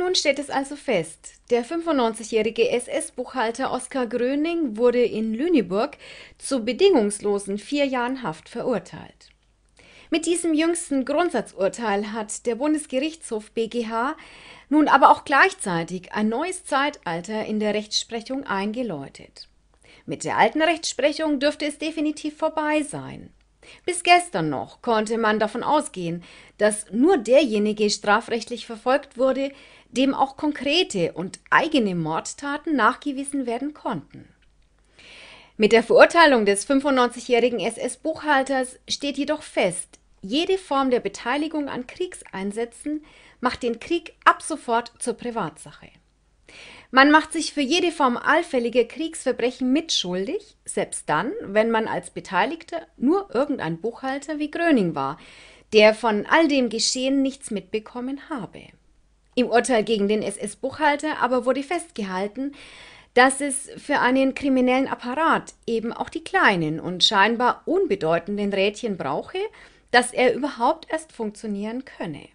Nun steht es also fest, der 95-jährige SS-Buchhalter Oskar Gröning wurde in Lüneburg zu bedingungslosen vier Jahren Haft verurteilt. Mit diesem jüngsten Grundsatzurteil hat der Bundesgerichtshof BGH nun aber auch gleichzeitig ein neues Zeitalter in der Rechtsprechung eingeläutet. Mit der alten Rechtsprechung dürfte es definitiv vorbei sein. Bis gestern noch konnte man davon ausgehen, dass nur derjenige strafrechtlich verfolgt wurde, dem auch konkrete und eigene Mordtaten nachgewiesen werden konnten. Mit der Verurteilung des 95-jährigen SS-Buchhalters steht jedoch fest, jede Form der Beteiligung an Kriegseinsätzen macht den Krieg ab sofort zur Privatsache. Man macht sich für jede Form allfälliger Kriegsverbrechen mitschuldig, selbst dann, wenn man als Beteiligter nur irgendein Buchhalter wie Gröning war, der von all dem Geschehen nichts mitbekommen habe. Im Urteil gegen den SS-Buchhalter aber wurde festgehalten, dass es für einen kriminellen Apparat eben auch die kleinen und scheinbar unbedeutenden Rädchen brauche, dass er überhaupt erst funktionieren könne.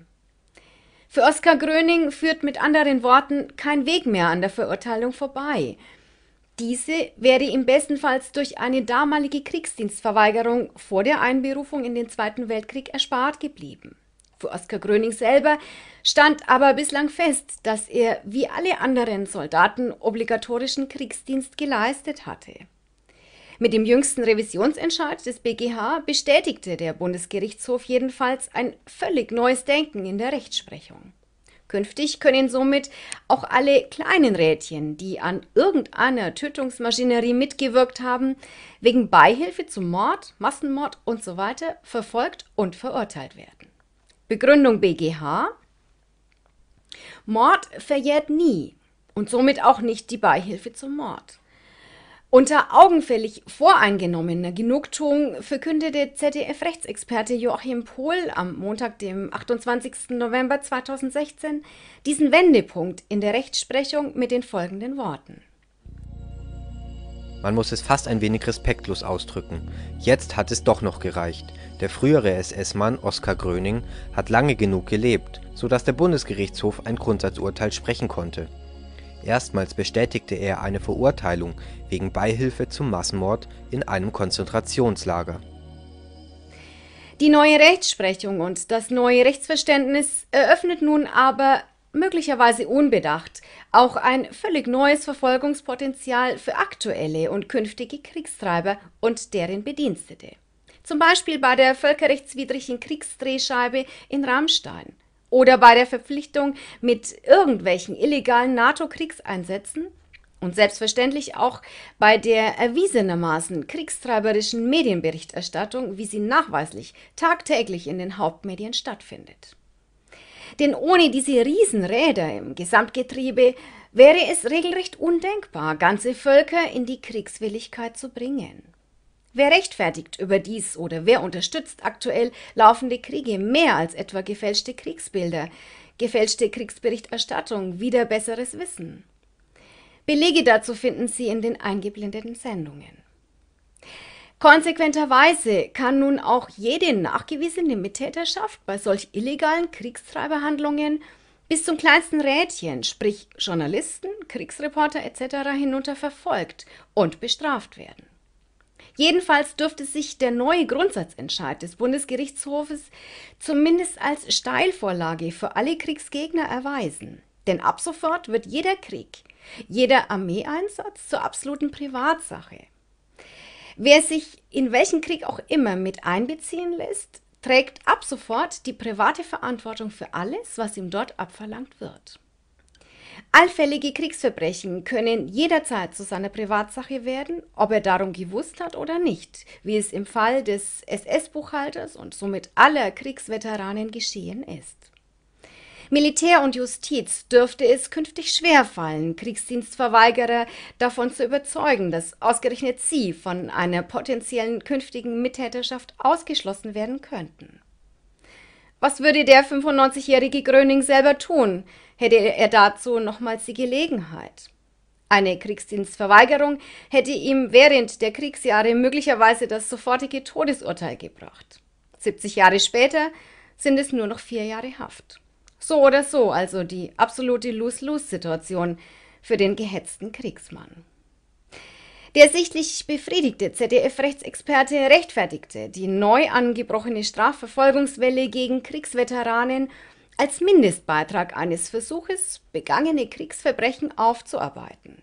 Für Oskar Gröning führt mit anderen Worten kein Weg mehr an der Verurteilung vorbei. Diese wäre ihm bestenfalls durch eine damalige Kriegsdienstverweigerung vor der Einberufung in den Zweiten Weltkrieg erspart geblieben. Für Oskar Gröning selber stand aber bislang fest, dass er wie alle anderen Soldaten obligatorischen Kriegsdienst geleistet hatte. Mit dem jüngsten Revisionsentscheid des BGH bestätigte der Bundesgerichtshof jedenfalls ein völlig neues Denken in der Rechtsprechung. Künftig können somit auch alle kleinen Rädchen, die an irgendeiner Tötungsmaschinerie mitgewirkt haben, wegen Beihilfe zum Mord, Massenmord usw. So verfolgt und verurteilt werden. Begründung BGH Mord verjährt nie und somit auch nicht die Beihilfe zum Mord. Unter augenfällig voreingenommener Genugtuung verkündete ZDF-Rechtsexperte Joachim Pohl am Montag, dem 28. November 2016, diesen Wendepunkt in der Rechtsprechung mit den folgenden Worten. Man muss es fast ein wenig respektlos ausdrücken. Jetzt hat es doch noch gereicht. Der frühere SS-Mann Oskar Gröning hat lange genug gelebt, sodass der Bundesgerichtshof ein Grundsatzurteil sprechen konnte. Erstmals bestätigte er eine Verurteilung wegen Beihilfe zum Massenmord in einem Konzentrationslager. Die neue Rechtsprechung und das neue Rechtsverständnis eröffnet nun aber möglicherweise unbedacht auch ein völlig neues Verfolgungspotenzial für aktuelle und künftige Kriegstreiber und deren Bedienstete. Zum Beispiel bei der völkerrechtswidrigen Kriegsdrehscheibe in Rammstein oder bei der Verpflichtung mit irgendwelchen illegalen NATO-Kriegseinsätzen und selbstverständlich auch bei der erwiesenermaßen kriegstreiberischen Medienberichterstattung, wie sie nachweislich tagtäglich in den Hauptmedien stattfindet. Denn ohne diese Riesenräder im Gesamtgetriebe wäre es regelrecht undenkbar, ganze Völker in die Kriegswilligkeit zu bringen. Wer rechtfertigt über dies oder wer unterstützt aktuell laufende Kriege mehr als etwa gefälschte Kriegsbilder, gefälschte Kriegsberichterstattung, wieder besseres Wissen? Belege dazu finden Sie in den eingeblendeten Sendungen. Konsequenterweise kann nun auch jede nachgewiesene Mittäterschaft bei solch illegalen Kriegstreiberhandlungen bis zum kleinsten Rädchen, sprich Journalisten, Kriegsreporter etc. hinunter verfolgt und bestraft werden. Jedenfalls dürfte sich der neue Grundsatzentscheid des Bundesgerichtshofes zumindest als Steilvorlage für alle Kriegsgegner erweisen. Denn ab sofort wird jeder Krieg, jeder Armeeeinsatz zur absoluten Privatsache. Wer sich in welchen Krieg auch immer mit einbeziehen lässt, trägt ab sofort die private Verantwortung für alles, was ihm dort abverlangt wird. Allfällige Kriegsverbrechen können jederzeit zu seiner Privatsache werden, ob er darum gewusst hat oder nicht, wie es im Fall des SS-Buchhalters und somit aller Kriegsveteranen geschehen ist. Militär und Justiz dürfte es künftig schwerfallen, Kriegsdienstverweigerer davon zu überzeugen, dass ausgerechnet sie von einer potenziellen künftigen Mittäterschaft ausgeschlossen werden könnten. Was würde der 95-jährige Gröning selber tun, hätte er dazu nochmals die Gelegenheit? Eine Kriegsdienstverweigerung hätte ihm während der Kriegsjahre möglicherweise das sofortige Todesurteil gebracht. 70 Jahre später sind es nur noch vier Jahre Haft. So oder so also die absolute Lose-Lose-Situation für den gehetzten Kriegsmann. Der sichtlich befriedigte ZDF-Rechtsexperte rechtfertigte die neu angebrochene Strafverfolgungswelle gegen Kriegsveteranen als Mindestbeitrag eines Versuches, begangene Kriegsverbrechen aufzuarbeiten.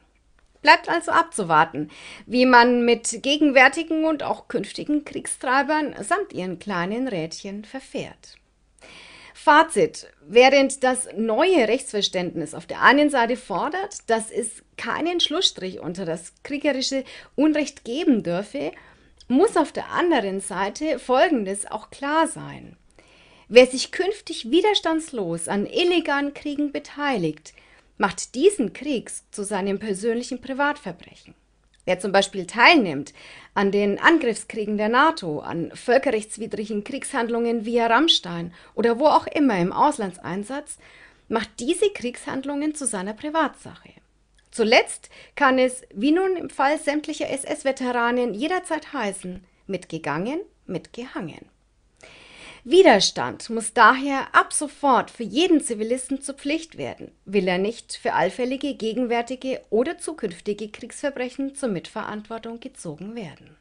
Bleibt also abzuwarten, wie man mit gegenwärtigen und auch künftigen Kriegstreibern samt ihren kleinen Rädchen verfährt. Fazit. Während das neue Rechtsverständnis auf der einen Seite fordert, dass es keinen Schlussstrich unter das kriegerische Unrecht geben dürfe, muss auf der anderen Seite Folgendes auch klar sein. Wer sich künftig widerstandslos an illegalen Kriegen beteiligt, macht diesen Krieg zu seinem persönlichen Privatverbrechen. Wer zum Beispiel teilnimmt an den Angriffskriegen der NATO, an völkerrechtswidrigen Kriegshandlungen via Rammstein oder wo auch immer im Auslandseinsatz, macht diese Kriegshandlungen zu seiner Privatsache. Zuletzt kann es, wie nun im Fall sämtlicher SS-Veteranen, jederzeit heißen, mitgegangen, mitgehangen. Widerstand muss daher ab sofort für jeden Zivilisten zur Pflicht werden, will er nicht für allfällige gegenwärtige oder zukünftige Kriegsverbrechen zur Mitverantwortung gezogen werden